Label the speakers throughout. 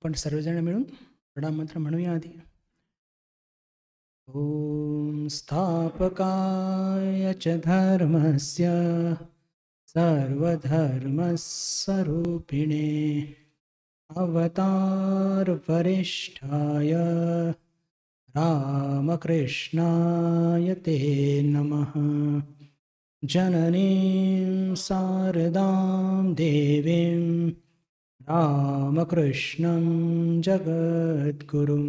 Speaker 1: आपण सर्वजण मिळून प्रणा मंत्र म्हणूया आधी ॐ स्थापकाय च धर्मस्य
Speaker 2: अवतार अवतारवरिष्ठाय रामकृष्णाय ते नमः जननीं शारदां देवीं रामकृष्णं जगद्गुरुं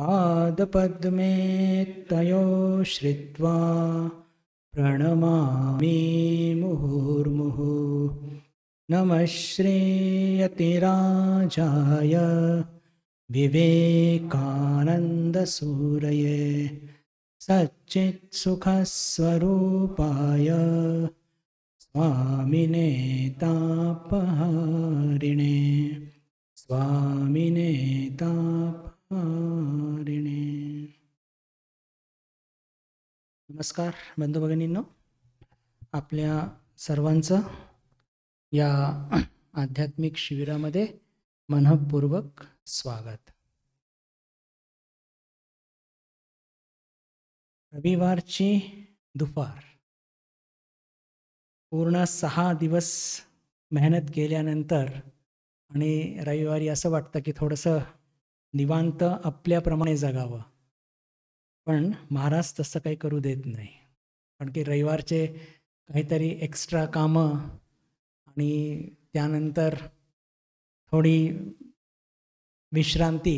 Speaker 2: पादपद्मे तयो श्रित्वा प्रणमामि मुहुर्मुहुः नमः श्रीयतिराजाय विवेकानन्दसूरये सच्चित्सुखस्वरूपाय स्वामिने तापहारिणे
Speaker 1: स्वामिने तापहारिणे नमस्कार बंधू भगिनींनो आपल्या सर्वांचं या आध्यात्मिक शिबिरामध्ये मनपूर्वक स्वागत रविवारची दुपार पूर्ण सहा दिवस मेहनत केल्यानंतर
Speaker 2: आणि रविवारी असं वाटतं की थोडंसं निवांत आपल्याप्रमाणे जगावं पण महाराज तसं काही करू देत नाही कारण की रविवारचे काहीतरी एक्स्ट्रा कामं आणि त्यानंतर थोडी विश्रांती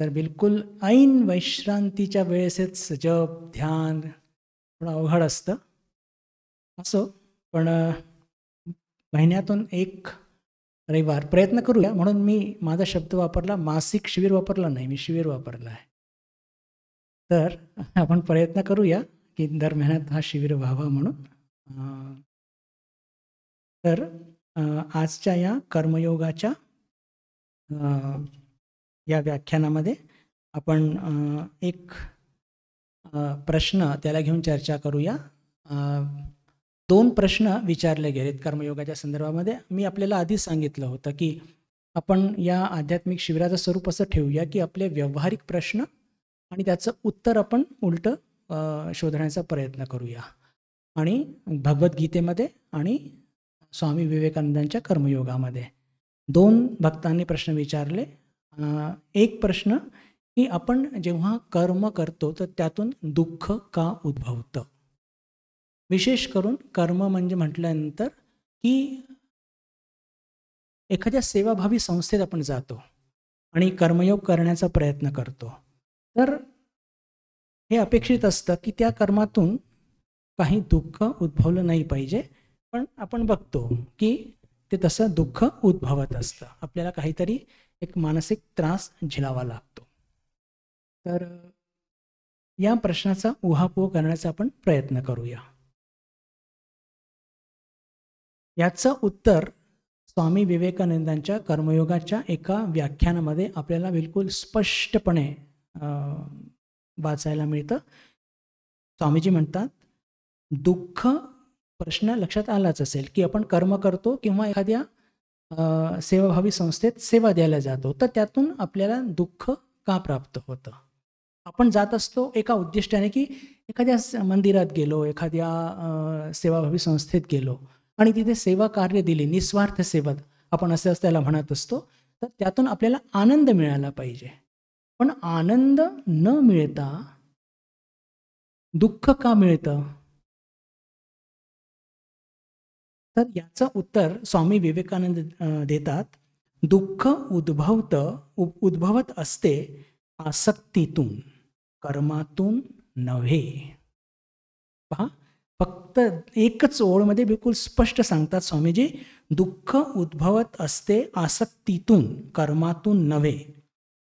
Speaker 2: तर बिलकुल ऐन विश्रांतीच्या वेळेसच जप ध्यान थोडं अवघड असतं असो पण महिन्यातून एक रविवार प्रयत्न करूया म्हणून मी माझा शब्द वापरला मासिक शिबिर वापरला नाही मी शिबिर वापरला आहे तर आपण प्रयत्न करूया की दर महिन्यात हा शिबिर व्हावा
Speaker 1: म्हणून तर आजच्या या कर्मयोगाच्या या व्याख्यानामध्ये आपण
Speaker 2: एक प्रश्न त्याला घेऊन चर्चा करूया दोन प्रश्न विचारले गेलेत कर्मयोगाच्या संदर्भामध्ये मी आपल्याला आधीच सांगितलं होतं की आपण या आध्यात्मिक शिबिराचं स्वरूप असं ठेवूया की आपले व्यावहारिक प्रश्न आणि त्याचं उत्तर आपण उलटं शोधण्याचा प्रयत्न करूया आणि भगवद्गीतेमध्ये आणि स्वामी विवेकानंदांच्या कर्मयोगामध्ये दोन भक्तांनी प्रश्न विचारले एक प्रश्न की आपण जेव्हा कर्म करतो तर त्यातून दुःख का उद्भवतं विशेष करून कर्म म्हणजे म्हटल्यानंतर की एखाद्या सेवाभावी संस्थेत आपण जातो आणि कर्मयोग करण्याचा प्रयत्न करतो तर हे अपेक्षित असतं की त्या कर्मातून काही दुःख उद्भवलं नाही पाहिजे पण आपण बघतो की ते तसं दुःख उद्भवत असतं आपल्याला काहीतरी एक मानसिक त्रास झिलावा लागतो
Speaker 1: तर या प्रश्नाचा उहापोह करण्याचा आपण प्रयत्न करूया याचं उत्तर स्वामी विवेकानंदांच्या
Speaker 2: कर्मयोगाच्या एका व्याख्यानामध्ये आपल्याला बिलकुल स्पष्टपणे वाचायला मिळतं स्वामीजी म्हणतात दुःख प्रश्न लक्षात आलाच असेल की आपण कर्म करतो किंवा एखाद्या सेवाभावी संस्थेत सेवा द्यायला जातो तर त्यातून आपल्याला दुःख का प्राप्त होतं आपण जात असतो एका उद्दिष्टाने की एखाद्या मंदिरात गेलो एखाद्या सेवाभावी संस्थेत गेलो आणि तिथे सेवा कार्य दिले निस्वार्थ सेवा आपण असं त्याला म्हणत असतो तर त्यातून आपल्याला आनंद मिळाला पाहिजे पण आनंद
Speaker 1: न मिळता दुःख का मिळतं तर याचं उत्तर स्वामी विवेकानंद देतात
Speaker 2: दुःख उद्भवत उद्भवत असते आसक्तीतून कर्मातून नव्हे पहा फक्त एकच ओळमध्ये बिलकुल स्पष्ट सांगतात स्वामीजी दुःख उद्भवत असते आसक्तीतून कर्मातून नव्हे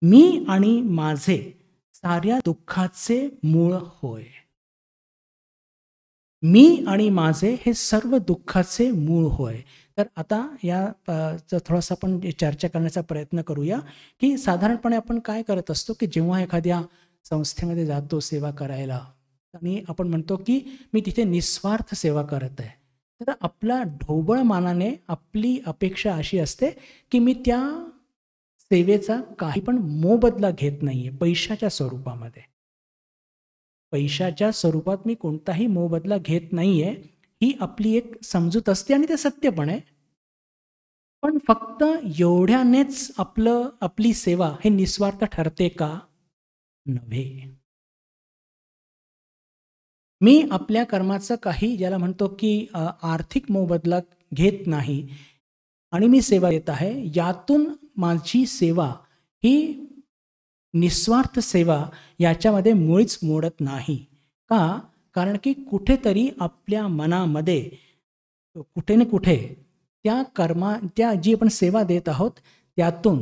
Speaker 2: मी आणि माझे साऱ्या दुःखाचे मूळ होय मी आणि माझे हे सर्व दुःखाचे मूळ होय तर आता या थोडासा आपण चर्चा करण्याचा प्रयत्न करूया की साधारणपणे आपण काय करत असतो की जेव्हा एखाद्या संस्थेमध्ये जातो सेवा करायला आणि आपण म्हणतो की मी तिथे निस्वार्थ सेवा करत आहे तर आपला ढोबळ मानाने आपली अपेक्षा अशी असते की मी त्या सेवेचा काही पण मोबदला घेत नाही आहे पैशाच्या स्वरूपामध्ये पैशाच्या स्वरूपात मी कोणताही मोबदला घेत नाही आहे ही आपली एक समजूत असते आणि ते सत्य पण आहे पण फक्त एवढ्यानेच आपलं आपली सेवा हे निस्वार्थ ठरते का नव्हे मी आपल्या कर्माचं काही ज्याला म्हणतो की आर्थिक मोबदला घेत नाही आणि मी सेवा देत आहे यातून माझी सेवा ही निस्वार्थ सेवा याच्यामध्ये मुळीच मोडत नाही का कारण की कुठेतरी आपल्या मनामध्ये कुठे ना कुठे त्या कर्मा त्या जी आपण सेवा देत आहोत त्यातून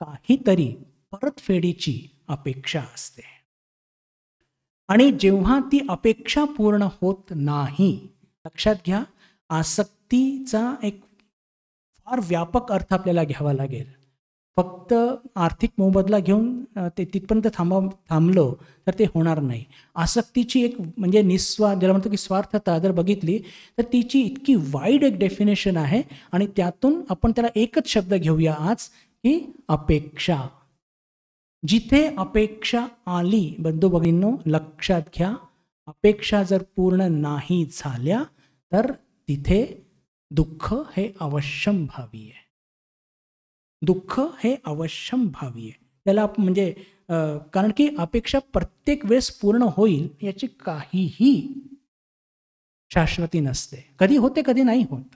Speaker 2: काहीतरी परतफेडीची अपेक्षा असते आणि जेव्हा ती अपेक्षा पूर्ण होत नाही लक्षात घ्या आसक्तीचा एक फार व्यापक अर्थ आपल्याला घ्यावा लागेल फक्त आर्थिक मोबदला घेऊन ते तिथपर्यंत थांबा थांबलो तर ते होणार नाही आसक्तीची एक म्हणजे निस्वा ज्याला म्हणतो की स्वार्थता जर बघितली तर तिची इतकी वाईड एक डेफिनेशन आहे आणि त्यातून आपण त्याला एकच शब्द घेऊया आज की अपेक्षा जिथे अपेक्षा आली बंधू भगिनींनो लक्षात घ्या अपेक्षा जर पूर्ण नाही झाल्या तर तिथे दुःख हे अवश्यम भावी आहे दुःख हे अवश्यम भावी आहे त्याला म्हणजे कारण की अपेक्षा प्रत्येक वेळेस पूर्ण होईल याची काहीही शाश्वती नसते कधी होते कधी नाही होत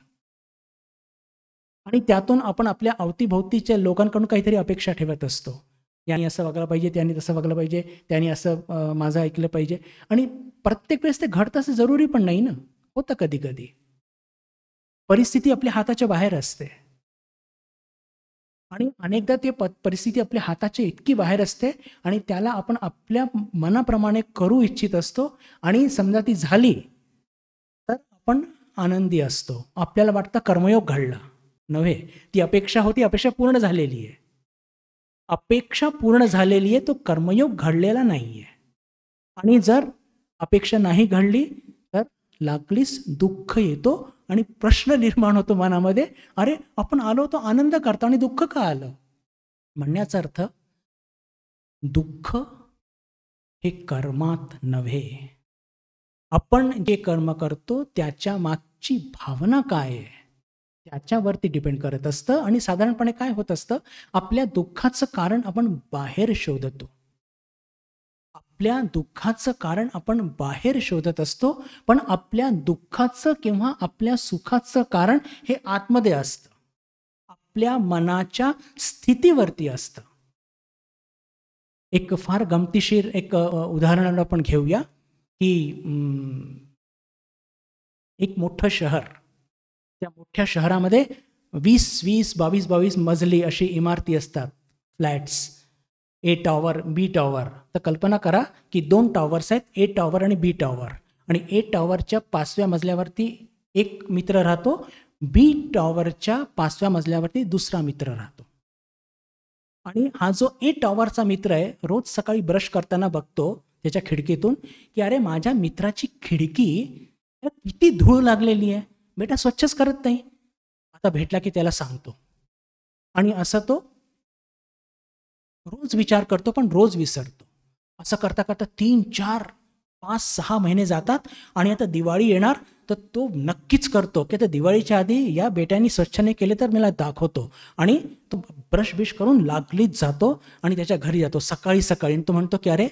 Speaker 2: आणि त्यातून आपण आपल्या अवतीभोवतीच्या लोकांकडून काहीतरी अपेक्षा ठेवत असतो यांनी असं वागलं पाहिजे त्यांनी तसं वागलं पाहिजे त्यांनी असं माझं ऐकलं पाहिजे आणि प्रत्येक वेळेस ते घडतं असं जरुरी पण नाही ना होतं कधी कधी परिस्थिती आपल्या हाताच्या बाहेर असते आणि अनेकदा ते परिस्थिती आपल्या हाताच्या इतकी बाहेर असते आणि त्याला आपण आपल्या मनाप्रमाणे करू इच्छित असतो आणि समजा ती झाली तर आपण आनंदी असतो आपल्याला वाटतं कर्मयोग घडला नव्हे ती अपेक्षा होती अपेक्षा पूर्ण झालेली आहे अपेक्षा पूर्ण झालेली आहे तो कर्मयोग घडलेला नाही आहे आणि जर अपेक्षा नाही घडली तर लागलीच दुःख येतो आणि प्रश्न निर्माण होतो मनामध्ये अरे आपण आलो तो आनंद
Speaker 1: करतो आणि दुःख का आलं म्हणण्याचा अर्थ दुःख हे कर्मात नव्हे आपण जे कर्म करतो
Speaker 2: त्याच्या मागची भावना काय आहे त्याच्यावरती डिपेंड करत असतं आणि साधारणपणे काय होत असतं आपल्या दुःखाचं कारण आपण बाहेर शोधतो आपल्या दुःखाचं कारण आपण बाहेर शोधत असतो पण आपल्या दुःखाचं किंवा आपल्या सुखाचं कारण हे आतमध्ये असतं आपल्या मनाच्या स्थितीवरती असतं एक फार गमतीशीर एक उदाहरण आपण घेऊया की एक मोठं शहर त्या मोठ्या शहरामध्ये वीस वीस बावीस बावीस मजली अशी इमारती असतात flats A tower B tower तर कल्पना करा की दोन टॉवर्स आहेत ए टॉवर आणि बी टॉवर आणि ए टॉवरच्या पाचव्या मजल्यावरती एक मित्र राहतो बी टॉवरच्या पाचव्या मजल्यावरती दुसरा मित्र राहतो आणि हा जो ए टॉवरचा मित्र आहे रोज सकाळी ब्रश करताना बघतो त्याच्या खिडकीतून की अरे माझ्या मित्राची खिडकी किती धूळ लागलेली आहे बेटा स्वच्छच करत नाही आता भेटला की त्याला सांगतो आणि असा तो रोज विचार करतो पण रोज विसरतो असं करता करता तीन चार पाच सहा महिने जातात आणि आता दिवाळी येणार तर तो नक्कीच करतो की आता दिवाळीच्या आधी या बेट्यांनी स्वच्छ नाही केले तर मला दाखवतो आणि तो ब्रश बिश करून लागलीच जातो आणि त्याच्या घरी जातो सकाळी सकाळी तो म्हणतो की अरे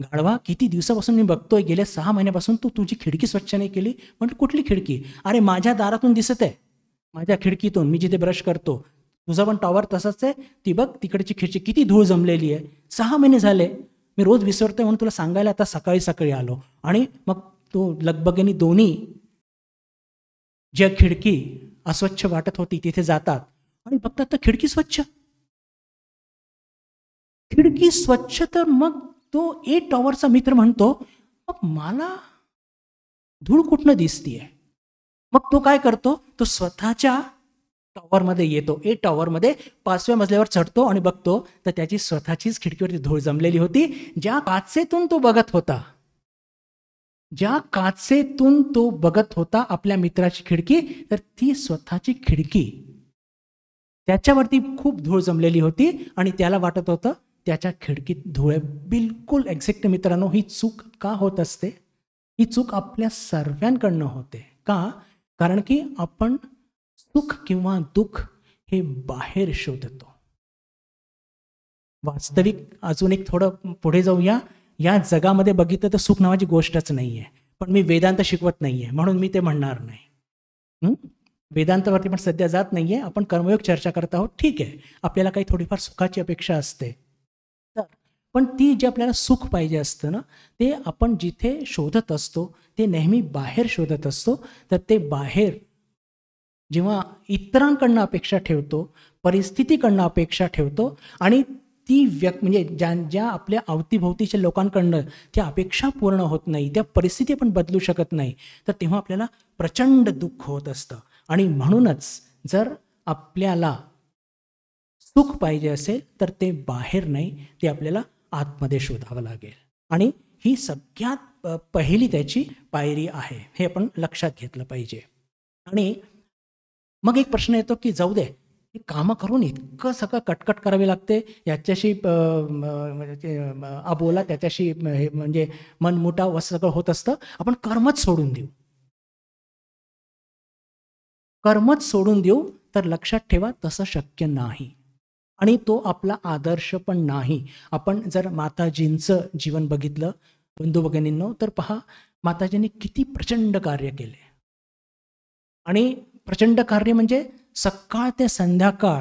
Speaker 2: गाडवा किती दिवसापासून मी बघतोय गेल्या सहा महिन्यापासून तू तुझी खिडकी स्वच्छ नाही केली म्हणजे कुठली खिडकी अरे माझ्या दारातून दिसत आहे माझ्या खिडकीतून मी जिथे ब्रश करतो तुझा पण टॉवर तसाच आहे ती बघ तिकडची खिडकी किती धूळ जमलेली आहे सहा महिने झाले मी रोज विसरतोय म्हणून तुला सांगायला आता सकाळी सकाळी आलो आणि मग तो
Speaker 1: लगबगनी दोन्ही ज्या खिडकी अस्वच्छ वाटत होती तिथे जातात आणि बघतात तर खिडकी स्वच्छ खिडकी
Speaker 2: स्वच्छ तर मग तो ए टॉवरचा मित्र म्हणतो मग मला धूळ कुठनं दिसतीये मग तो काय करतो तो स्वतःच्या टॉवरमध्ये येतो ए टॉवरमध्ये पाचव्या मजल्यावर चढतो आणि बघतो तर त्याची स्वतःचीच खिडकीवरती धूळ जमलेली होती ज्या काचेतून तो बघत होता ज्या काचेतून तो बघत होता आपल्या मित्राची खिडकी तर ती स्वतःची खिडकी त्याच्यावरती खूप धूळ जमलेली होती आणि त्याला वाटत होतं त्याच्या खिडकीत धुळे बिलकुल एक्झॅक्ट मित्रांनो ही चूक का होत असते ही चूक आपल्या सर्वांकडनं होते का कारण की आपण सुख किंवा दुःख हे बाहेर शोधतो वास्तविक अजून एक थोडं पुढे जाऊया या जगामध्ये बघितलं तर सुख नावाची गोष्टच नाहीये पण मी वेदांत शिकवत नाहीये म्हणून मी ते म्हणणार नाही वेदांतवरती पण सध्या जात नाहीये आपण कर्मयोग चर्चा करत आहोत ठीक आहे आपल्याला काही थोडीफार सुखाची अपेक्षा असते पण ती जे आपल्याला सुख पाहिजे असतं ना ते आपण जिथे शोधत असतो ते नेहमी बाहेर शोधत असतो तर ते बाहेर जेव्हा इतरांकडनं अपेक्षा ठेवतो परिस्थितीकडनं अपेक्षा ठेवतो आणि ती व्यक्त म्हणजे ज्या ज्या आपल्या अवतीभोवतीच्या लोकांकडनं त्या अपेक्षा पूर्ण होत नाही त्या परिस्थिती आपण बदलू शकत नाही तर तेव्हा आपल्याला प्रचंड दुःख होत असतं आणि म्हणूनच जर आपल्याला सुख पाहिजे असेल तर ते बाहेर नाही ते आपल्याला आतमध्ये शोधावं लागेल आणि ही सगळ्यात पहिली त्याची पायरी आहे हे आपण लक्षात घेतलं पाहिजे आणि मग एक प्रश्न येतो की जाऊ दे हे कामं करून इतकं सगळं कटकट करावी लागते याच्याशी अबोला त्याच्याशी हे म्हणजे मनमुटाव व सगळं होत असतं आपण कर्मच सोडून देऊ कर्मच सोडून देऊ तर लक्षात ठेवा तसं शक्य नाही आणि तो आपला आदर्श पण नाही आपण जर माताजींचं जीवन बघितलं बंधू भगिनींनो तर पहा माताजींनी किती प्रचंड कार्य केले आणि प्रचंड कार्य म्हणजे सकाळ ते संध्याकाळ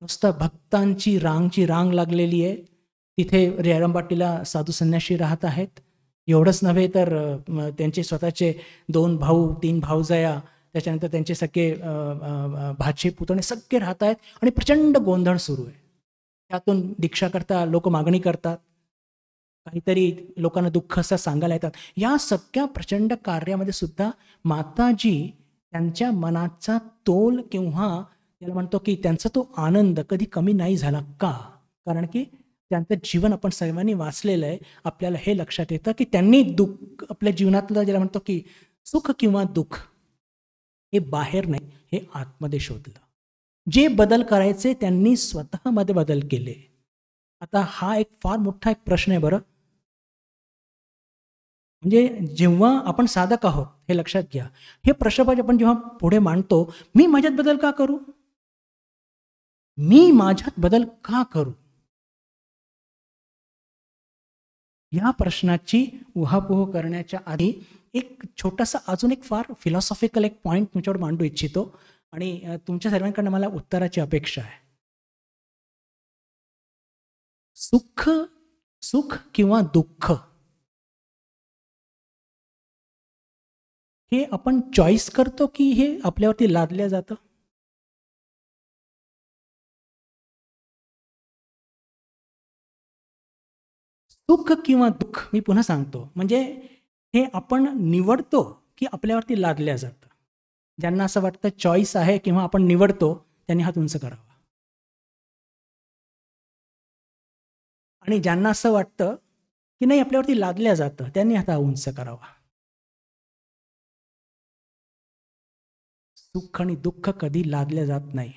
Speaker 2: नुसतं भक्तांची रांगची रांग लागलेली आहे तिथे रेळंबाटीला साधू संन्याशी राहत आहेत एवढंच नव्हे तर त्यांचे स्वतःचे दोन भाऊ तीन भाऊजया त्याच्यानंतर त्यांचे सगळे भाचे पुतणे सगळे राहत आहेत आणि प्रचंड गोंधळ सुरू आहे त्यातून दीक्षा करता लोक मागणी करतात काहीतरी लोकांना दुःख असं सांगायला येतात या सगळ्या प्रचंड कार्यामध्ये सुद्धा माताजी त्यांच्या मनाचा तोल किंवा त्याला म्हणतो की त्यांचा तो आनंद कधी कमी नाही झाला का कारण की त्यांचं जीवन आपण सर्वांनी वाचलेलं आहे आपल्याला हे लक्षात येतं की त्यांनी दुःख आपल्या जीवनातलं ज्याला म्हणतो की सुख किंवा दुःख हे बाहेर नाही हे आतमध्ये शोधलं जे बदल करायचे त्यांनी स्वतःमध्ये बदल केले आता हा एक फार मोठा एक प्रश्न आहे बरं म्हणजे जेव्हा आपण साधक आहोत हे लक्षात घ्या हे प्रश्नपाज आपण जेव्हा पुढे मांडतो मी माझ्यात बदल का करू
Speaker 1: मी माझ्यात बदल का करू या प्रश्नाची उहापोह करण्याच्या आधी
Speaker 2: एक छोटासा अजून एक फार फिलॉसॉफिकल एक पॉईंट तुमच्यावर मांडू इच्छितो आणि तुमच्या
Speaker 1: सर्वांकडनं मला उत्तराची अपेक्षा आहे सुख सुख किंवा दुःख हे आपण चॉईस करतो की हे आपल्यावरती लादलं जातं सुख किंवा दुःख मी पुन्हा सांगतो म्हणजे हे आपण निवडतो की आपल्यावरती लादल्या जातं ज्यांना असं वाटतं चॉईस आहे किंवा आपण निवडतो त्यांनी हात उंच करावा आणि ज्यांना असं वाटतं की नाही आपल्यावरती लादल्या जातं त्यांनी हात उंच करावा सुख आणि दुःख कधी लादल्या जात नाही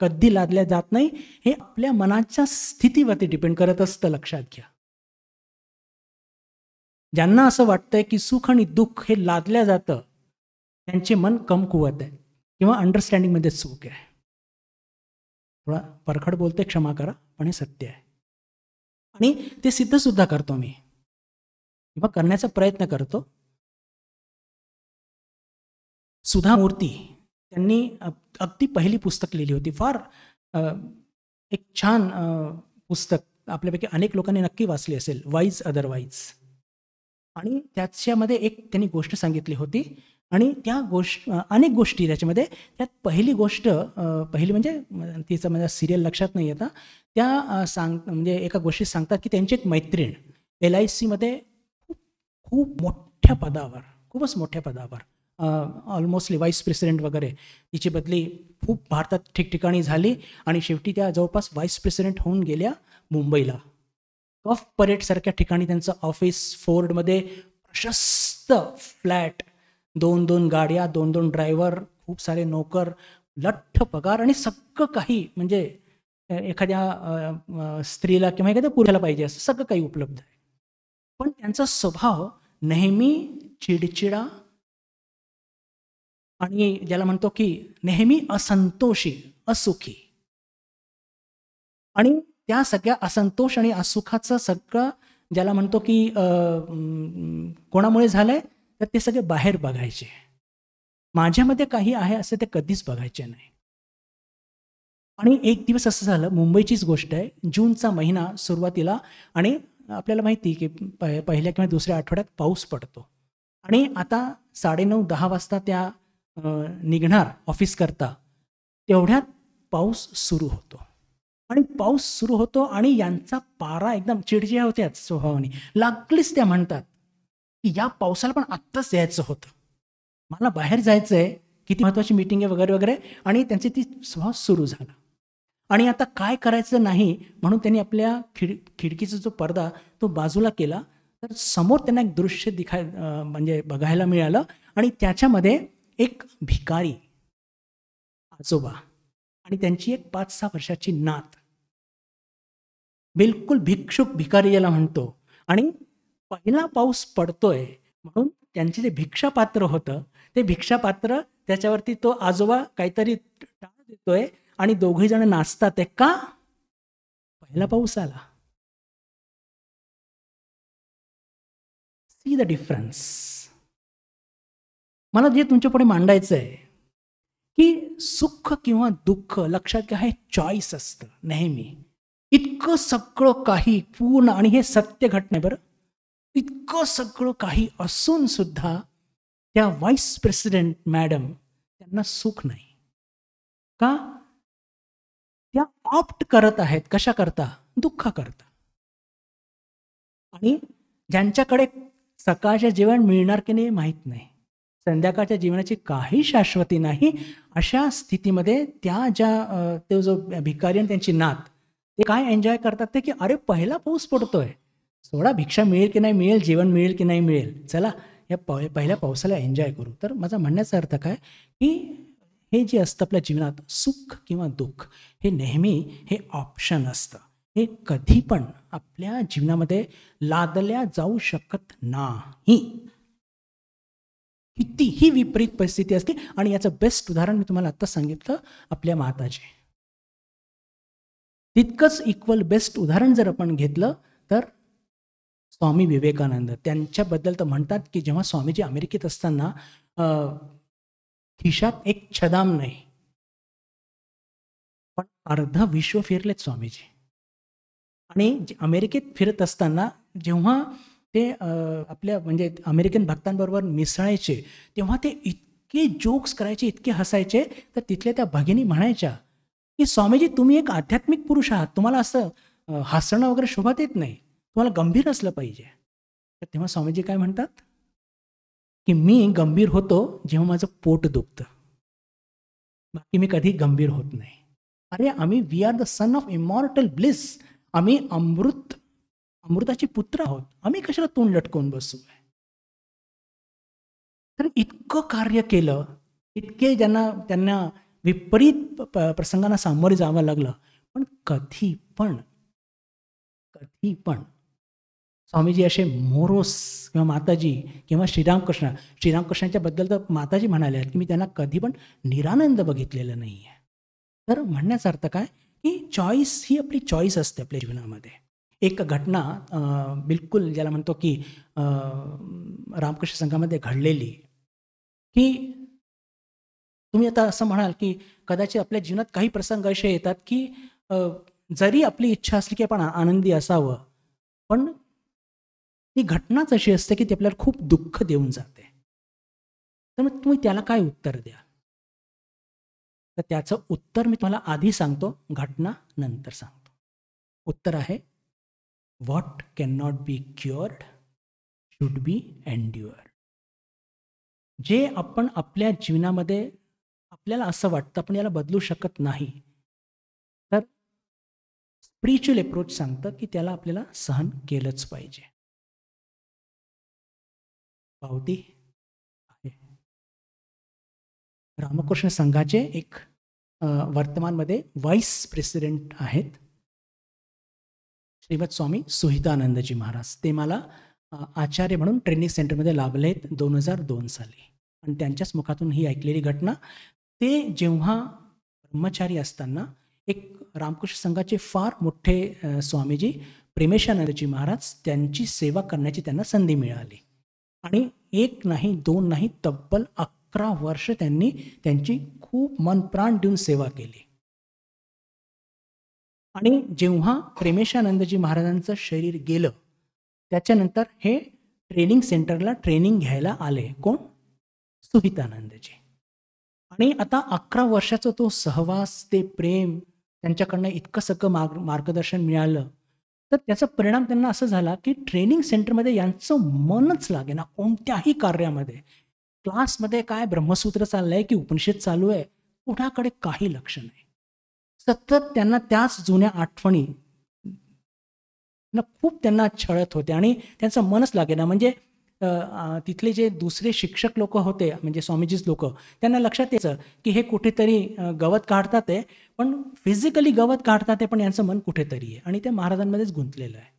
Speaker 1: कधी लादल्या जात नाही हे आपल्या मनाच्या स्थितीवरती डिपेंड करत असतं लक्षात घ्या ज्यांना असं
Speaker 2: वाटतंय की सुख आणि दुःख हे लादल्या जातं त्यांचे मन कमकुवत आहे किंवा अंडरस्टँडिंगमध्ये सुख आहे थोडा परखड बोलते क्षमा करा पण हे सत्य
Speaker 1: आहे आणि ते सिद्धसुद्धा करतो मी किंवा करण्याचा प्रयत्न करतो सुधा मूर्ती त्यांनी अगदी पहिली पुस्तक लिहिली होती फार एक छान
Speaker 2: पुस्तक आपल्यापैकी अनेक लोकांनी नक्की वाचली असेल वाईज अदरवाईज आणि त्याच्यामध्ये एक त्यांनी गोष्ट सांगितली होती आणि त्या गोष्ट अनेक गोष्टी त्याच्यामध्ये त्यात पहिली गोष्ट पहिली म्हणजे तिचं माझ्या म्हणजे सिरियल लक्षात नाही येतं त्या सांग म्हणजे एका गोष्टी सांगतात की त्यांची एक मैत्रीण एल आय सीमध्ये खूप खूप मोठ्या पदावर खूपच मोठ्या पदावर ऑलमोस्टली वाईस प्रेसिडेंट वगैरे तिची बदली खूप भारतात ठिकठिकाणी झाली आणि शेवटी त्या जवळपास वाईस प्रेसिडेंट होऊन गेल्या मुंबईला कफ सारख्या ठिकाणी त्यांचं ऑफिस फोर्डमध्ये प्रशस्त फ्लॅट दोन दोन गाड्या दोन दोन ड्रायव्हर खूप सारे नोकर लठ्ठ पगार आणि सगळं काही म्हणजे एखाद्या स्त्रीला किंवा एखाद्या पुरुषाला पाहिजे असं सगळं काही उपलब्ध आहे पण त्यांचा स्वभाव
Speaker 1: नेहमी चिडचिडा आणि ज्याला म्हणतो की नेहमी असंतोषी असुखी आणि त्या
Speaker 2: सगळ्या असंतोष आणि असुखाचं सगळं ज्याला म्हणतो की कोणामुळे झालंय तर ते सगळे बाहेर बघायचे माझ्यामध्ये काही आहे असं ते कधीच बघायचे नाही आणि एक दिवस असं झालं मुंबईचीच गोष्ट आहे जूनचा महिना सुरुवातीला आणि आपल्याला माहिती की पहिल्या किंवा दुसऱ्या आठवड्यात पाऊस पडतो आणि आता साडेनऊ दहा वाजता त्या निघणार ऑफिस करता तेवढ्यात पाऊस सुरू होतो आणि पाऊस सुरू होतो आणि यांचा पारा एकदम चिडचिड्या होत्याच स्वभावाने लागलीच त्या म्हणतात की या पावसाला पण आत्ताच यायचं होतं मला बाहेर जायचं आहे किती महत्वाची मिटिंग आहे वगैरे वगैरे आणि त्यांचे ती स्वभाव सुरू झाला आणि आता काय करायचं नाही म्हणून त्यांनी आपल्या खिड खिडकीचा जो पडदा तो बाजूला केला तर समोर त्यांना एक दृश्य दिखाय म्हणजे बघायला मिळालं आणि त्याच्यामध्ये एक भिकारी आजोबा आणि त्यांची एक पाच सहा वर्षाची नात बिलकुल भिक्षुक भिकारी याला म्हणतो आणि पहिला पाऊस पडतोय म्हणून त्यांचे जे भिक्षापात्र होतं ते भिक्षापात्र त्याच्यावरती तो आजोबा
Speaker 1: काहीतरी टाळ देतोय आणि दोघे जण नाचतात का पहिला पाऊस आला सी द डिफरन्स मला जे तुमच्या पुढे मांडायचं आहे की
Speaker 2: सुख किंवा दुःख लक्षात घ्या हे चॉईस असतं नेहमी इतकं सगळं काही पूर्ण आणि हे सत्य घटना बरं इतकं सगळं काही असून सुद्धा त्या व्हाईस प्रेसिडेंट मॅडम त्यांना सुख नाही
Speaker 1: का त्या ऑप्ट करत आहेत कशा करता दुःख करता आणि ज्यांच्याकडे सकाळचे
Speaker 2: जेवण मिळणार की नाही माहीत नाही संध्याकाळच्या जीवनाची काही शाश्वती नाही अशा स्थितीमध्ये त्या ज्या तो जो भिकारी आणि त्यांची नात ते काय एन्जॉय करतात ते की अरे पहिला पाऊस पडतोय सोडा भिक्षा मिळेल की नाही मिळेल जेवण मिळेल की नाही मिळेल चला या प पहिल्या पावसाला एन्जॉय करू तर माझा म्हणण्याचा अर्थ काय की हे जे असतं आपल्या जीवनात सुख किंवा दुःख हे नेहमी हे ऑप्शन असतं हे कधी पण आपल्या जीवनामध्ये लादल्या जाऊ शकत नाही कितीही विपरीत परिस्थिती असते आणि याचं बेस्ट उदाहरण मी तुम्हाला आत्ता सांगितलं आपल्या माताचे तितकंच इक्वल बेस्ट उदाहरण जर आपण घेतलं तर स्वामी विवेकानंद त्यांच्याबद्दल तर म्हणतात
Speaker 1: की जेव्हा स्वामीजी अमेरिकेत असताना खिशात एक छदाम नाही पण अर्ध विश्व फिरलेत स्वामीजी
Speaker 2: आणि अमेरिकेत फिरत असताना जेव्हा ते आपल्या म्हणजे अमेरिकन भक्तांबरोबर मिसळायचे तेव्हा ते इतके जोक्स करायचे इतके हसायचे तर तिथल्या त्या भगिनी म्हणायच्या की स्वामीजी तुम्ही एक आध्यात्मिक पुरुष आहात तुम्हाला असं हसणं वगैरे शोभात येत नाही तुम्हाला गंभीर असलं पाहिजे तर तेव्हा स्वामीजी काय म्हणतात की मी गंभीर होतो जेव्हा माझं पोट दुखतं बाकी मी कधी गंभीर होत नाही अरे आम्ही we are the son of immortal bliss आम्ही अमृत अमृताचे पुत्र आहोत आम्ही कशाला तोंड लटकवून बसू तर इतकं कार्य केलं इतके ज्यांना त्यांना विपरीत प्रसंगांना सामोरे जावं लागलं पण कधी पण कधी पण स्वामीजी असे मोरोस किंवा माताजी किंवा श्रीरामकृष्ण श्रीरामकृष्णाच्या बद्दल तर माताजी म्हणाले आहेत की मी त्यांना कधी पण निरानंद बघितलेलं नाही आहे तर म्हणण्याचा अर्थ काय की चॉईस ही आपली चॉईस असते आपल्या जीवनामध्ये एक घटना बिलकुल ज्याला म्हणतो की रामकृष्ण संघामध्ये घडलेली की तुम्ही आता असं म्हणाल की कदाचित आपल्या जीवनात काही प्रसंग असे येतात की जरी आपली इच्छा असली की आपण
Speaker 1: आनंदी असावं पण ती घटनाच अशी असते की ती आपल्याला खूप दुःख देऊन जाते तर मग तुम्ही त्याला काय उत्तर द्या तर त्याचं उत्तर मी तुम्हाला आधी सांगतो घटना नंतर सांगतो उत्तर
Speaker 2: आहे what can not be cured should be endure
Speaker 1: जे आपण आपल्या जीवनामध्ये आपल्याला असं वाटतं आपण याला बदलू शकत नाही तर स्पिरिच्युअल अप्रोच सांगतं की त्याला आपल्याला सहन केलंच पाहिजे पावती रामकृष्ण संघाचे एक वर्तमानमध्ये व्हाईस प्रेसिडेंट आहेत
Speaker 2: श्रीमद स्वामी सुहितानंदजी महाराज ते मला आचार्य म्हणून ट्रेनिंग सेंटरमध्ये लाभले आहेत दोन हजार दोन साली आणि त्यांच्याच मुखातून ही ऐकलेली घटना ते जेव्हा ब्रह्मचारी असताना एक रामकृष्ण संघाचे फार मोठे स्वामीजी प्रेमेशानंदजी महाराज त्यांची सेवा करण्याची त्यांना संधी मिळाली आणि एक नाही दोन नाही तब्बल अकरा वर्ष त्यांनी त्यांची खूप मनप्राण देऊन सेवा केली आणि जेव्हा प्रेमेशानंदजी महाराजांचं शरीर गेलं त्याच्यानंतर हे ट्रेनिंग सेंटरला ट्रेनिंग घ्यायला आले कोण सुहितानंदजी आणि आता अकरा वर्षाचा तो सहवास ते प्रेम त्यांच्याकडनं इतकं सगळं मार्ग मार्गदर्शन मिळालं तर त्याचा परिणाम त्यांना असं झाला की ट्रेनिंग सेंटरमध्ये यांचं मनच लागे ना कोणत्याही कार्यामध्ये क्लासमध्ये काय ब्रह्मसूत्र चाललंय की उपनिषद चालू आहे कुणाकडे काही लक्ष नाही सतत त्यांना त्याच जुन्या आठवणी खूप त्यांना छळत होते आणि त्यांचं मनच लागे ना म्हणजे तिथले जे दुसरे शिक्षक लोक होते म्हणजे स्वामीजीच लोक त्यांना लक्षात यायचं की हे कुठेतरी गवत काढतात आहे पण फिजिकली गवत काढतात आहे पण यांचं मन कुठेतरी आहे आणि ते महाराजांमध्येच गुंतलेलं आहे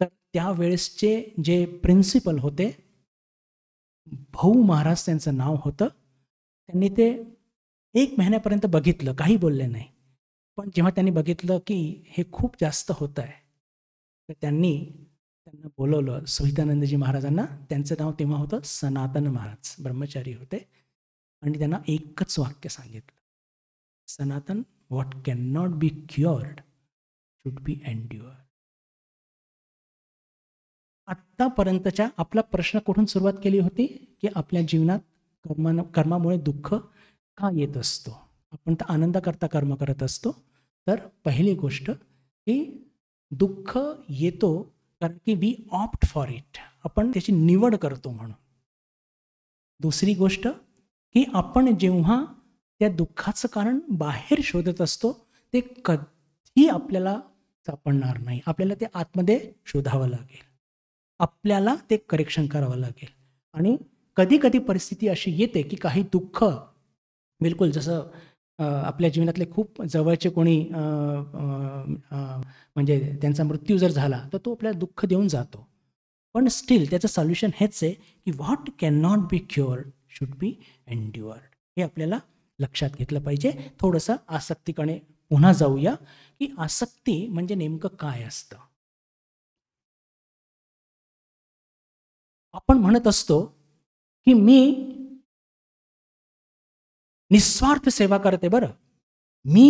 Speaker 2: तर त्यावेळेसचे जे प्रिन्सिपल होते भाऊ महाराज त्यांचं नाव होतं त्यांनी ते एक महिन्यापर्यंत बघितलं काही बोलले नाही पण जेव्हा त्यांनी बघितलं की हे खूप जास्त होतं आहे तर त्यांनी त्यांना बोलवलं सुहितानंदजी महाराजांना त्यांचं नाव तेव्हा होतं सनातन महाराज ब्रह्मचारी होते आणि त्यांना एकच वाक्य
Speaker 1: सांगितलं सनातन what can not be cured should be endure आत्तापर्यंतच्या आपला
Speaker 2: प्रश्न कुठून सुरुवात केली होती की आपल्या जीवनात कर्मा कर्मामुळे दुःख का येत असतो आपण तर आनंदाकरता कर्म करत असतो तर पहिली गोष्ट की दुःख येतो कारण की वी ऑप्ट फॉर इट आपण त्याची निवड करतो म्हणून दुसरी गोष्ट की आपण जेव्हा त्या दुःखाचं कारण बाहेर शोधत असतो ते कधी आपल्याला सापडणार नाही आपल्याला ते आतमध्ये शोधावं लागेल आपल्याला ते करेक्शन करावं लागेल आणि कधी कधी परिस्थिती अशी येते की काही दुःख बिलकुल जसं आपल्या जीवनातले खूप जवळचे कोणी म्हणजे त्यांचा मृत्यू जर झाला तर तो आपल्याला दुःख देऊन जातो पण स्टील त्याचं सॉल्युशन हेच आहे की what can not be cured should be endured हे आपल्याला
Speaker 1: लक्षात घेतलं पाहिजे थोडंसं आसक्तीकडे पुन्हा जाऊया की आसक्ती म्हणजे नेमकं काय असतं आपण म्हणत असतो की मी निस्वार्थ सेवा करते बर मी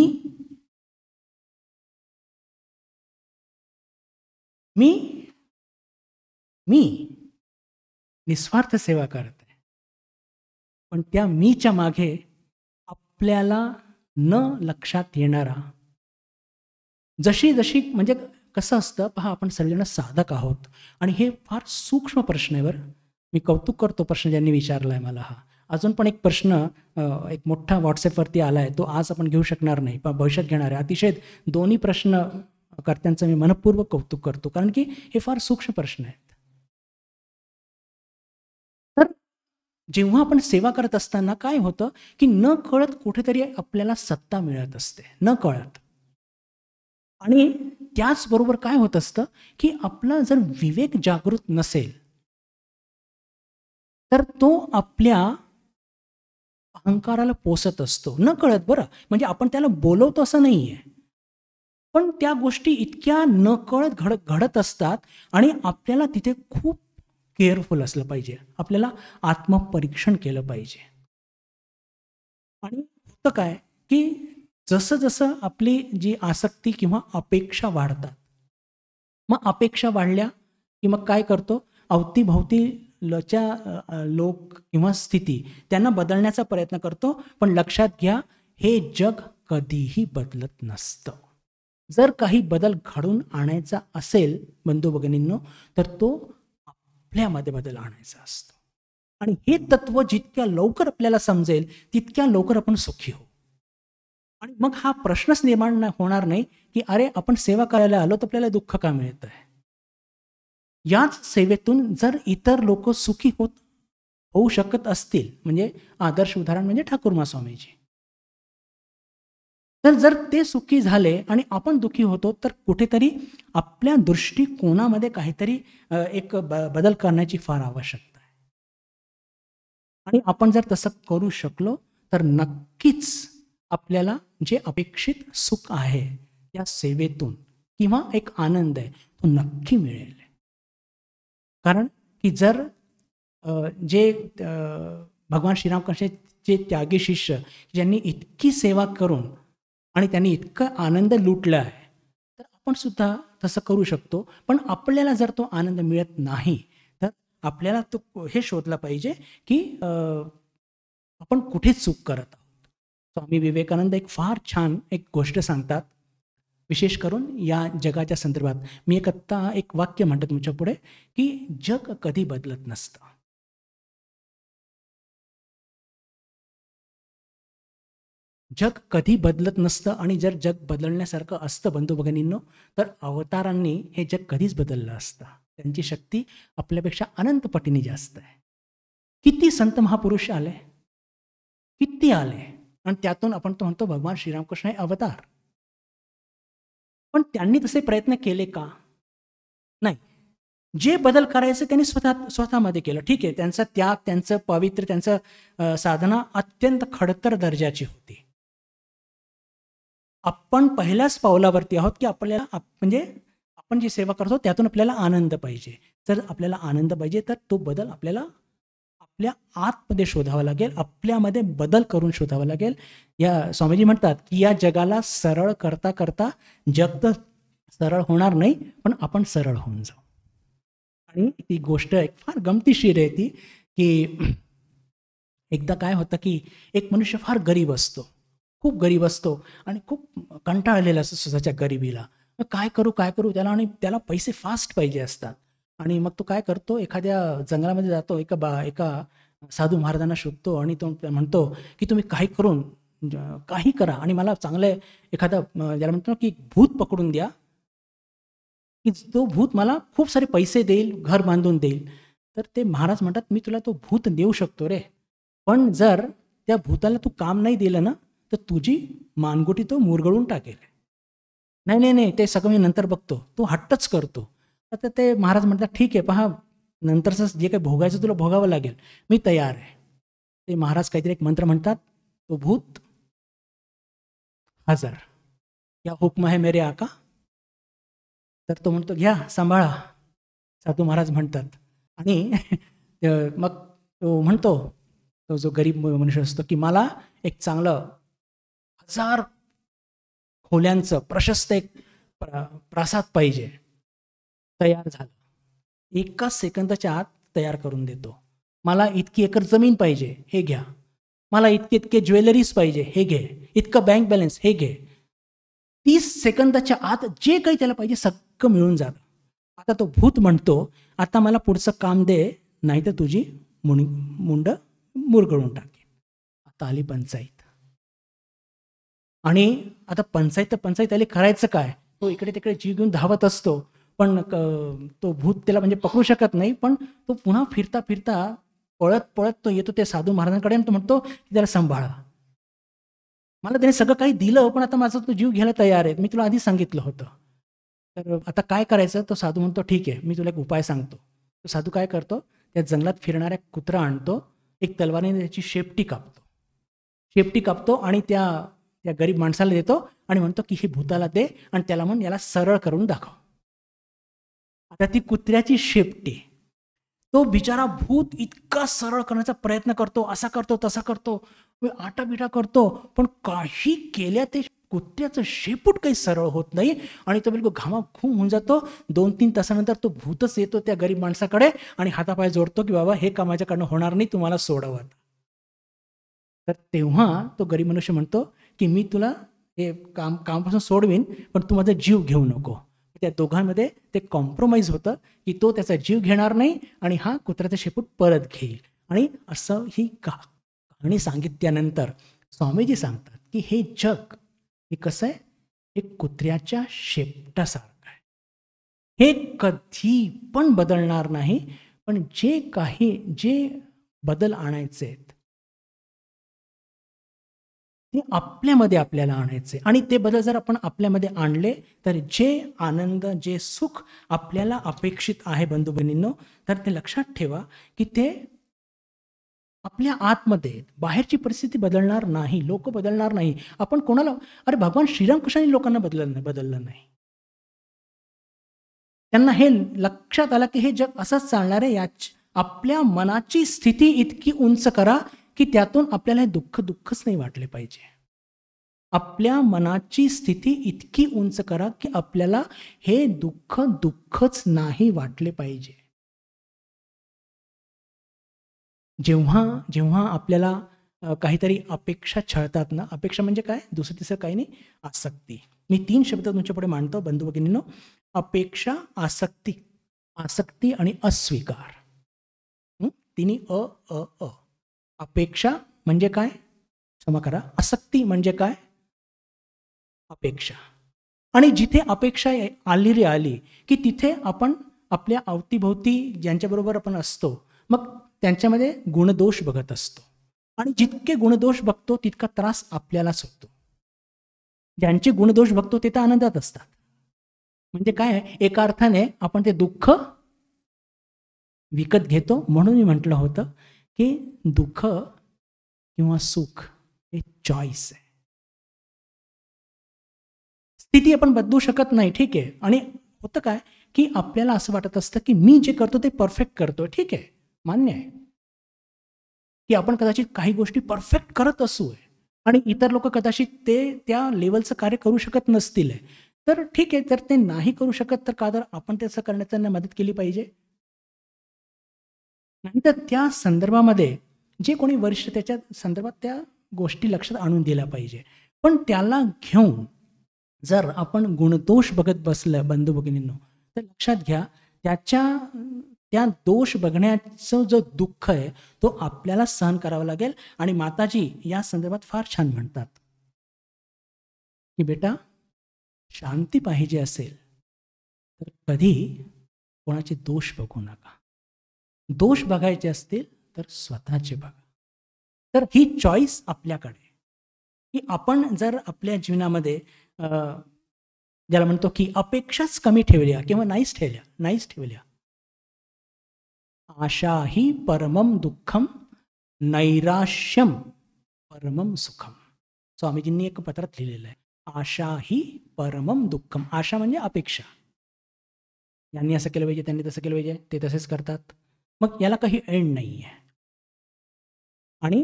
Speaker 1: मी मी निस्वार्थ सेवा करते पण त्या मीच्या मागे आपल्याला न लक्षात येणारा जशी जशी
Speaker 2: म्हणजे कसं असतं पहा आपण सगळेजण साधक आहोत आणि हे फार सूक्ष्म प्रश्न मी कौतुक करतो प्रश्न ज्यांनी विचारला आहे मला हा अजून पण एक प्रश्न एक मोठा व्हॉट्सॲपवरती आला आहे तो आज आपण घेऊ शकणार नाही पण भविष्यात घेणार आहे अतिशय दोन्ही प्रश्न कर्त्यांचं मी मनपूर्वक कौतुक करतो कारण की हे फार सूक्ष्म प्रश्न आहेत तर जेव्हा आपण सेवा करत असताना काय होतं की न कळत कुठेतरी आपल्याला सत्ता मिळत असते न कळत आणि त्याचबरोबर काय होत असतं की आपला जर विवेक जागृत नसेल
Speaker 1: तर तो आपल्या अहंकाराला पोसत असतो न कळत बरं म्हणजे आपण त्याला बोलवतो असं नाही आहे पण त्या गोष्टी
Speaker 2: इतक्या न कळत घड घडत असतात आणि आपल्याला तिथे खूप केअरफुल असलं पाहिजे आपल्याला आत्मपरीक्षण केलं पाहिजे आणि फक्त काय की जसं जसं आपली जी आसक्ती किंवा अपेक्षा वाढतात मग अपेक्षा वाढल्या की मग काय करतो अवतीभवती लच्या लोक किंवा स्थिती त्यांना बदलण्याचा प्रयत्न करतो पण लक्षात घ्या हे जग कधीही बदलत नसतं जर काही बदल घडून आणायचा असेल बंधू भगिनींनो तर तो आपल्यामध्ये बदल आणायचा असतो आणि हे तत्व जितक्या लवकर आपल्याला समजेल तितक्या लवकर आपण सुखी हो आणि मग हा प्रश्नच निर्माण होणार नाही की अरे आपण सेवा करायला आलो तर आपल्याला दुःख का मिळत आहे याच सेवेतून जर इतर लोक सुखी होत होऊ शकत असतील म्हणजे आदर्श उदाहरण म्हणजे ठाकूरमा स्वामीजी तर जर ते सुखी झाले आणि आपण दुखी होतो तर कुठेतरी आपल्या दृष्टिकोनामध्ये काहीतरी एक बदल करण्याची फार आवश्यकता आहे आणि आपण जर तसं करू शकलो तर नक्कीच आपल्याला जे अपेक्षित सुख आहे त्या सेवेतून किंवा एक आनंद आहे तो नक्की मिळेल कारण की जर जे भगवान जे त्यागी शिष्य ज्यांनी इतकी सेवा करून आणि त्यांनी इतका आनंद लुटला आहे तर आपण सुद्धा तसं करू शकतो पण आपल्याला जर तो आनंद मिळत नाही तर आपल्याला तो हे शोधला पाहिजे की आपण कुठे चूक करत आहोत स्वामी विवेकानंद एक फार छान एक गोष्ट सांगतात विशेष करून या
Speaker 1: जगाच्या संदर्भात मी एक आत्ता एक वाक्य म्हणतो तुमच्या पुढे की जग कधी बदलत नसतं जग कधी बदलत नसतं आणि जर जग बदलण्यासारखं असतं बंधू भगिनींनो
Speaker 2: तर अवतारांनी हे जग कधीच बदललं असतं त्यांची शक्ती आपल्यापेक्षा अनंत पटीने जास्त आहे किती संत महापुरुष आले किती आले आणि त्यातून आपण तो म्हणतो भगवान श्रीरामकृष्ण हे अवतार पण त्यांनी तसे प्रयत्न केले का नाही जे बदल करायचं त्यांनी स्वतः स्वतःमध्ये केलं ठीक आहे त्यांचा त्याग त्यांचं पवित्र त्यांचं साधना अत्यंत खडतर दर्जाची होती आपण पहिल्याच पावलावरती आहोत की आपल्याला म्हणजे आपण जी सेवा करतो त्यातून आपल्याला आनंद पाहिजे तर आपल्याला आनंद पाहिजे तर तो बदल आपल्याला आपल्या आतमध्ये शोधावं लागेल आपल्यामध्ये बदल करून शोधावं लागेल या स्वामीजी म्हणतात की या जगाला सरळ करता करता जग तर सरळ होणार नाही पण आपण सरळ होऊन जाऊ आणि ती गोष्ट एक फार गमतीशीर आहे ती की एकदा काय होतं की एक मनुष्य फार गरीब असतो खूप गरीब असतो आणि खूप कंटाळलेला असतो स्वतःच्या गरिबीला काय करू काय करू त्याला आणि त्याला पैसे फास्ट पाहिजे असतात आणि मग तो काय करतो एखाद्या जंगलामध्ये जातो एका बा एका साधू महाराजांना शोधतो आणि तो म्हणतो की तुम्ही काही करून काही करा आणि मला चांगलं एखादा ज्याला म्हणतो की भूत पकडून द्या की तो भूत मला खूप सारे पैसे देईल घर बांधून देईल तर ते महाराज म्हणतात मी तुला तो भूत देऊ शकतो रे पण जर त्या भूताला तू काम नाही दिलं ना तर तुझी मानगुटी तो मुरगळून टाकेल नाही नाही नाही ते सगळं मी नंतर बघतो तो हट्टच करतो तर ते महाराज म्हणतात ठीक आहे पहा नंतरच जे काही भोगायचं तुला भोगावं लागेल मी तयार आहे ते महाराज काहीतरी एक मंत्र म्हणतात तो भूत
Speaker 1: हजर या हुकम आहे मेरे आका तर तो म्हणतो घ्या सांभाळा साधू महाराज म्हणतात आणि
Speaker 2: मग तो म्हणतो तो जो गरीब मनुष्य असतो की मला एक चांगलं हजार खोल्यांचं प्रशस्त एक प्रासाद पाहिजे तयार झालं एका सेकंदाच्या आत तयार करून देतो मला इतकी एकर जमीन पाहिजे हे घ्या मला इतके इतके ज्वेलरीज पाहिजे हे घे इतकं बँक बॅलन्स हे घे तीस सेकंदाच्या आत जे काही त्याला पाहिजे सगळं मिळून जातं आता तो भूत म्हणतो आता मला पुढचं काम दे नाही तुझी मुंड मुंड मुरगळून टाके आता आली पंचायत आणि आता पंचायत तर पंचायत आली करायचं काय तो इकडे तिकडे जीव घेऊन धावत असतो पण तो भूत त्याला म्हणजे पकडू शकत नाही पण तो पुन्हा फिरता फिरता पळत पळत तो येतो त्या साधू महाराजांकडे आणि तो म्हणतो की त्याला सांभाळा मला त्याने सगळं काही दिलं पण आता माझा तो जीव घ्यायला तयार आहे मी तुला आधी सांगितलं होतं तर आता काय करायचं तो साधू म्हणतो ठीक आहे मी तुला एक उपाय सांगतो तो साधू काय करतो त्या जंगलात फिरणाऱ्या कुत्रा आणतो एक तलवारीने त्याची शेपटी कापतो शेपटी कापतो आणि त्या त्या गरीब माणसाला देतो आणि म्हणतो की हे भूताला दे आणि त्याला म्हणून याला सरळ करून दाखव आता ती कुत्र्याची शेपटी तो बिचारा भूत इतका सरळ करण्याचा प्रयत्न करतो असा करतो तसा करतो आटाबिटा करतो पण काही केल्या ते कुत्र्याचं शेपूट काही सरळ होत नाही आणि तो बिलकुल खूप होऊन जातो दोन तीन तासानंतर तो भूतच येतो त्या गरीब माणसाकडे आणि हातापाय जोडतो की बाबा हे काम माझ्याकडनं होणार नाही तुम्हाला सोडवत तर तेव्हा तो गरीब मनुष्य म्हणतो की मी तुला हे काम कामापासून सोडवीन पण तू माझा जीव घेऊ नको त्या दोघांमध्ये ते कॉम्प्रोमाइज होतं की तो त्याचा जीव घेणार नाही आणि हा कुत्र्याचा शेपूट परत घेईल आणि असं ही का कहाणी सांगितल्यानंतर स्वामीजी सांगतात की हे जग हे कसं आहे हे कुत्र्याच्या शेपटासारखं
Speaker 1: आहे हे कधी पण बदलणार नाही पण जे काही जे बदल आणायचे आहेत
Speaker 2: ते आपल्यामध्ये आपल्याला आणायचे आणि ते बदल जर आपण आपल्यामध्ये आणले तर जे आनंद जे सुख आपल्याला अपेक्षित आहे बंधू बहिणींनो तर ते लक्षात ठेवा की ते आपल्या आतमध्ये बाहेरची परिस्थिती बदलणार नाही लोक बदलणार नाही आपण कोणाला अरे भगवान श्रीरामकृष्णांनी लोकांना बदल बदललं नाही त्यांना हे लक्षात आलं की हे जग असंच चालणार आहे याच आपल्या मनाची स्थिती इतकी उंच करा की त्यातून आपल्याला हे दुःख दुःखच नाही वाटले पाहिजे आपल्या मनाची स्थिती इतकी उंच करा की आपल्याला
Speaker 1: हे दुःख दुःखच नाही वाटले पाहिजे जेव्हा जेव्हा आपल्याला काहीतरी अपेक्षा छळतात ना
Speaker 2: अपेक्षा म्हणजे काय दुसरं तिसरं काही नाही आसक्ती मी तीन शब्द तुमच्यापुढे मांडतो बंधू भगिनीनो अपेक्षा आसक्ती आसक्ती आणि अस्वीकार तिन्ही अ अ अ अपेक्षा म्हणजे काय क्षमा करा आसक्ती म्हणजे काय अपेक्षा आणि जिथे अपेक्षा आली रे आली की तिथे आपण आपल्या अवतीभोवती ज्यांच्याबरोबर आपण असतो मग त्यांच्यामध्ये गुणदोष बघत असतो आणि जितके गुणदोष बघतो तितका त्रास आपल्यालाच होतो ज्यांचे गुणदोष बघतो ते तर आनंदात असतात म्हणजे काय एका अर्थाने आपण ते दुःख विकत घेतो म्हणून मी
Speaker 1: म्हटलं होतं की दुःख किंवा सुख हे चॉईस आहे स्थिती आपण बदलू शकत नाही ठीक आहे आणि
Speaker 2: होतं काय की आपल्याला असं वाटत असतं की मी जे करतो ते परफेक्ट करतो ठीक आहे मान्य आहे की आपण कदाचित काही गोष्टी परफेक्ट करत असू आहे आणि इतर लोक कदाचित ते त्या लेवलचं कार्य करू शकत नसतील तर ठीक आहे तर ते नाही करू शकत तर का तर आपण त्याचं करण्याचा मदत केली पाहिजे नाही तर त्या संदर्भामध्ये जे कोणी वरिष्ठ त्याच्या संदर्भात त्या गोष्टी लक्षात आणून दिल्या पाहिजे पण त्याला घेऊन जर आपण गुणदोष बघत बसलं बंधू भगिनींनो तर लक्षात घ्या त्याच्या त्या दोष बघण्याचं जो दुःख आहे तो आपल्याला सहन करावा लागेल आणि माताजी या संदर्भात फार छान म्हणतात
Speaker 1: की बेटा शांती पाहिजे असेल तर कधी कोणाचे दोष बघू नका दोष बघायचे असतील तर स्वतःचे बघा तर ही चॉईस आपल्याकडे
Speaker 2: की आपण जर आपल्या जीवनामध्ये ज्याला म्हणतो की अपेक्षाच कमी ठेवल्या किंवा नाहीच ठेवल्या नाहीच ठेवल्या आशा ही परमम दुःखम नैराश्यम परमम सुखम स्वामीजींनी एक पत्रात लिहिलेलं आहे आशा ही परमम दुःखम आशा म्हणजे अपेक्षा यांनी असं केलं पाहिजे त्यांनी तसं केलं पाहिजे ते तसेच करतात मग याला काही एंड नाही आहे आणि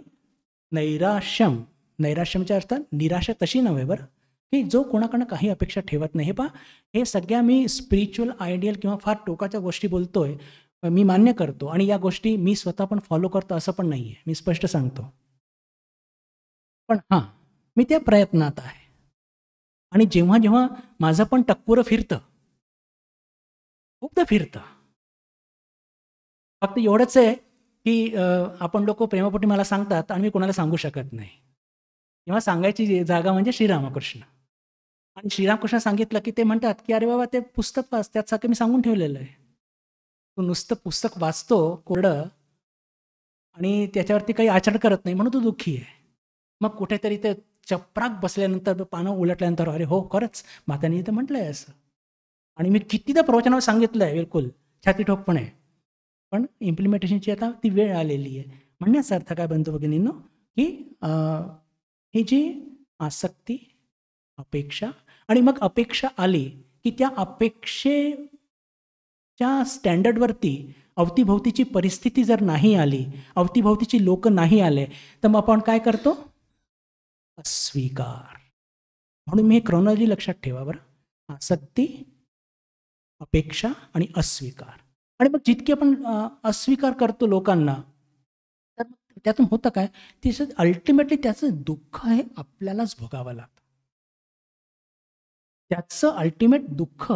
Speaker 2: नैराश्यम नैराश्यमच्या अर्थ निराशा तशी नव्हे बरं की जो कोणाकडनं काही अपेक्षा ठेवत नाही पा हे सगळ्या मी स्पिरिच्युअल आयडियल किंवा फार टोकाच्या गोष्टी बोलतोय मी मान्य करतो आणि या गोष्टी मी स्वतः पण फॉलो करतो असं पण नाही आहे मी स्पष्ट सांगतो पण हां
Speaker 1: मी त्या प्रयत्नात आहे आणि जेव्हा जेव्हा माझं पण टक्कुरं फिरतं खूपदा फिरतं फक्त एवढंच आहे की आपण लोक प्रेमापोटी मला सांगतात आणि मी कोणाला सांगू शकत नाही किंवा
Speaker 2: सांगायची जागा म्हणजे श्रीरामकृष्ण आणि श्रीरामकृष्ण सांगितलं की ते म्हणतात की अरे बाबा ते पुस्तक वाच त्यासारखं मी सांगून ठेवलेलं आहे तू नुसतं पुस्तक वाचतो कोरडं आणि त्याच्यावरती काही आचरण करत नाही म्हणून तू दुःखी आहे मग कुठेतरी ते चपराक बसल्यानंतर पानं उलटल्यानंतर अरे हो खरंच मातानी तर म्हटलंय असं आणि मी कितीदा प्रवचनावर सांगितलंय बिलकुल छाती ठोकपणे पण इम्प्लिमेंटेशनची आता ती वेळ आलेली आहे म्हणण्याचा अर्थ काय बनतो भगिनींनो की ही जी आसक्ती अपेक्षा आणि मग अपेक्षा आली की त्या अपेक्षेच्या स्टँडर्डवरती अवतीभोवतीची परिस्थिती जर नाही आली अवतीभोवतीची लोक नाही आले तर मग आपण काय करतो अस्वीकार म्हणून मी हे क्रॉनॉलॉजी लक्षात ठेवा बरं आसक्ती अपेक्षा आणि अस्वीकार आणि मग जितके आपण अस्वीकार करतो लोकांना तर त्यातून होतं काय ते अल्टिमेटली त्याचं दुःख हे आपल्यालाच भोगावं लागतं त्याचं अल्टिमेट दुःख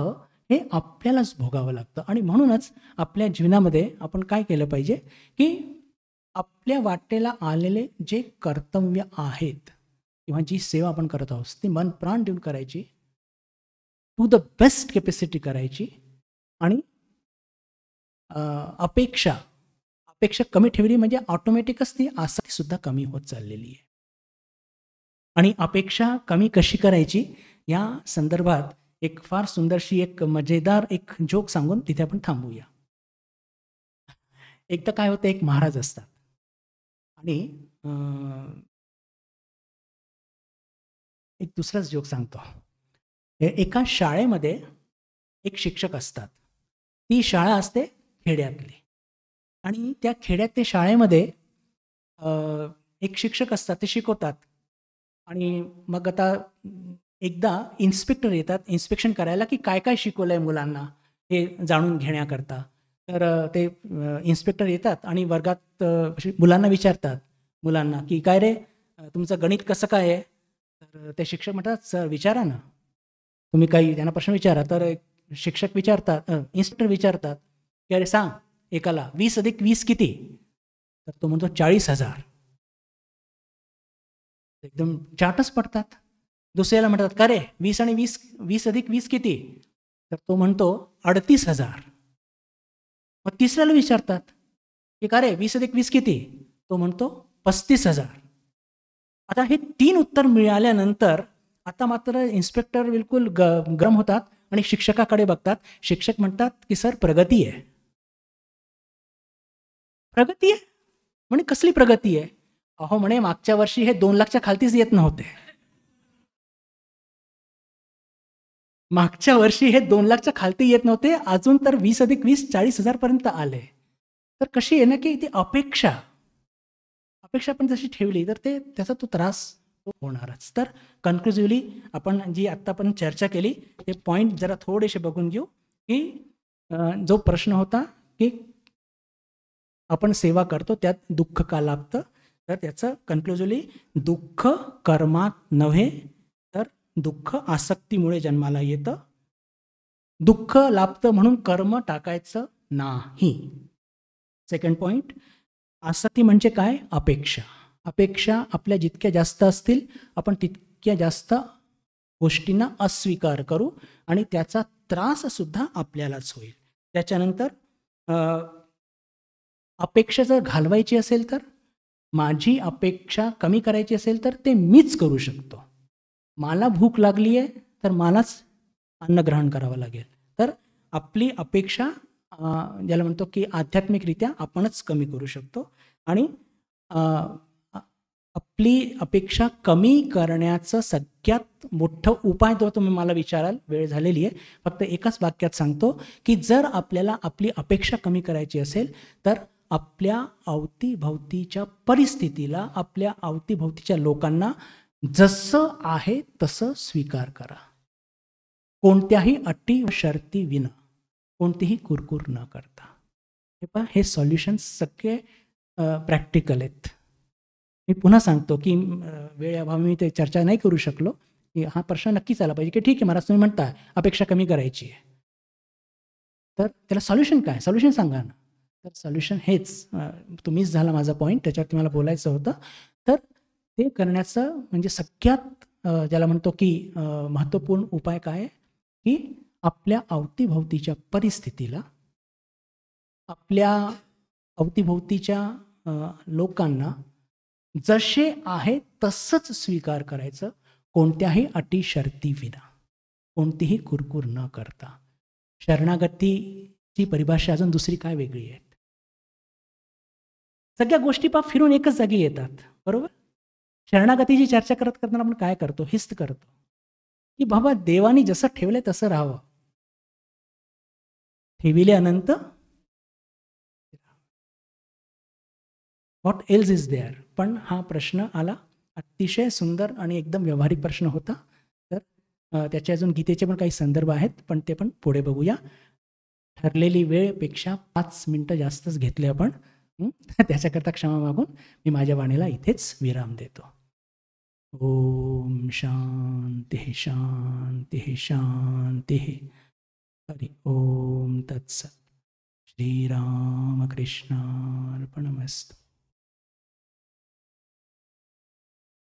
Speaker 2: हे आपल्यालाच भोगावं लागतं आणि म्हणूनच आपल्या जीवनामध्ये आपण काय केलं पाहिजे की आपल्या वाटेला आलेले जे कर्तव्य आहेत किंवा जी सेवा आपण करत आहोत ती मन प्राण देऊन करायची टू द बेस्ट कॅपॅसिटी करायची आणि अपेक्षा अपेक्षा कमी ठेवली म्हणजे ऑटोमॅटिकच ती सुद्धा कमी होत चाललेली आहे आणि अपेक्षा कमी कशी करायची या संदर्भात एक फार सुंदरशी एक
Speaker 1: मजेदार एक जोक सांगून तिथे आपण थांबूया एक तर काय होतं एक महाराज असतात आणि एक दुसराच जोक सांगतो एका शाळेमध्ये एक शिक्षक असतात ती शाळा असते खेड्यातले आणि त्या खेड्यात
Speaker 2: ते शाळेमध्ये एक शिक्षक असतात ते शिकवतात आणि मग आता एकदा इन्स्पेक्टर येतात इन्स्पेक्शन करायला की काय काय शिकवलं आहे मुलांना हे जाणून घेण्याकरता तर ते इन्स्पेक्टर येतात आणि वर्गात मुलांना विचारतात मुलांना की काय रे तुमचं गणित कसं काय आहे तर ते शिक्षक म्हणतात सर विचारा ना तुम्ही काही त्यांना प्रश्न विचारा तर शिक्षक विचारतात इन्स्पेक्टर विचारतात की अरे सांग एकाला वीस अधिक वीस किती तर तो म्हणतो चाळीस हजार एकदम चाटच पडतात दुसऱ्याला म्हणतात का रे वीस आणि वीस वीस अधिक वीस किती तर तो म्हणतो अडतीस हजार मग तिसऱ्याला विचारतात की का रे वीस अधिक वीस किती तो म्हणतो पस्तीस हजार आता हे तीन उत्तर मिळाल्यानंतर आता मात्र इन्स्पेक्टर बिलकुल ग गरम होतात आणि शिक्षकाकडे बघतात शिक्षक म्हणतात की सर प्रगती आहे प्रगती आहे म्हणे कसली प्रगती आहे अहो म्हणे मागच्या वर्षी हे दोन लाखच्या खालतीच येत नव्हते मागच्या वर्षी हे दोन लाखच्या खालती येत नव्हते अजून तर वीस अधिक वीस चाळीस हजार पर्यंत आले तर कशी आहे ना की ती अपेक्षा अपेक्षा पण जशी ठेवली तर ते त्याचा तो त्रास होणारच तर कन्क्लुझिव्हली आपण जी आता आपण चर्चा केली ते पॉईंट जरा थोडेसे बघून घेऊ की जो प्रश्न होता की आपण सेवा करतो त्यात दुःख का लाभतं तर त्याचं कन्क्लुजिवली दुःख कर्मात नव्हे तर दुःख आसक्तीमुळे जन्माला येतं दुःख लाभतं म्हणून कर्म टाकायचं नाही सेकंड पॉइंट आसक्ती म्हणजे काय अपेक्षा अपेक्षा आपल्या जितक्या जास्त असतील आपण तितक्या जास्त गोष्टींना अस्वीकार करू आणि त्याचा त्रास सुद्धा आपल्यालाच होईल त्याच्यानंतर अपेक्षा जर घालवायची असेल तर माझी अपेक्षा कमी करायची असेल तर ते मीच करू शकतो मला भूक लागली आहे तर मलाच अन्न ग्रहण करावं लागेल तर आपली अपेक्षा ज्याला म्हणतो की आध्यात्मिकरित्या आपणच कमी करू शकतो आणि आपली अपेक्षा कमी करण्याचं सगळ्यात मोठं उपाय तो तुम्ही मला विचाराल वेळ झालेली आहे फक्त एकाच वाक्यात सांगतो की जर आपल्याला आपली अपेक्षा कमी करायची असेल तर आपल्या अवतीभवतीच्या परिस्थितीला आपल्या अवतीभवतीच्या लोकांना जसं आहे तसं स्वीकार करा कोणत्याही अटी शर्ती विना कोणतीही कुरकुर न करता हे पहा हे सॉल्युशन सगळे प्रॅक्टिकल आहेत मी पुन्हा सांगतो की वेळेभावी मी ते चर्चा नाही करू शकलो की हा प्रश्न नक्कीच आला पाहिजे की ठीक आहे मला तुम्ही म्हणता अपेक्षा कमी करायची आहे तर त्याला सॉल्युशन काय सॉल्युशन सांगा ना तर सोल्युशन हेच तुम्हीच झाला माझा पॉईंट त्याच्यावर तुम्हाला बोलायचं होतं तर ते करण्याचं म्हणजे सगळ्यात ज्याला म्हणतो की महत्त्वपूर्ण उपाय काय की आपल्या अवतीभोवतीच्या परिस्थितीला आपल्या अवतीभोवतीच्या लोकांना जसे आहे तसंच स्वीकार करायचं कोणत्याही अटी शर्ती विना कोणतीही कुरकुर न करता शरणागतीची परिभाषा अजून दुसरी काय वेगळी आहे सगळ्या गोष्टी पा फिरून एकच जागी येतात बरोबर शरणागतीची चर्चा करत करताना आपण काय
Speaker 1: करतो हिस्त करतो की बाबा देवानी जसं ठेवलंय तसं राहावं ठेविले अनंत व्हॉट एल्स इज देअर पण हा प्रश्न आला अतिशय सुंदर आणि एकदम
Speaker 2: व्यवहारिक प्रश्न होता तर त्याचे अजून गीतेचे पण काही संदर्भ आहेत पण ते पण पुढे बघूया ठरलेली वेळपेक्षा पाच मिनटं जास्तच घेतले आपण त्याच्याकरता क्षमा मागून मी माझ्या वाणीला इथेच विराम देतो ओम शांती शांती शांती हरि
Speaker 1: ओम तत्सत श्रीरामकृष्णार्पणमस्तु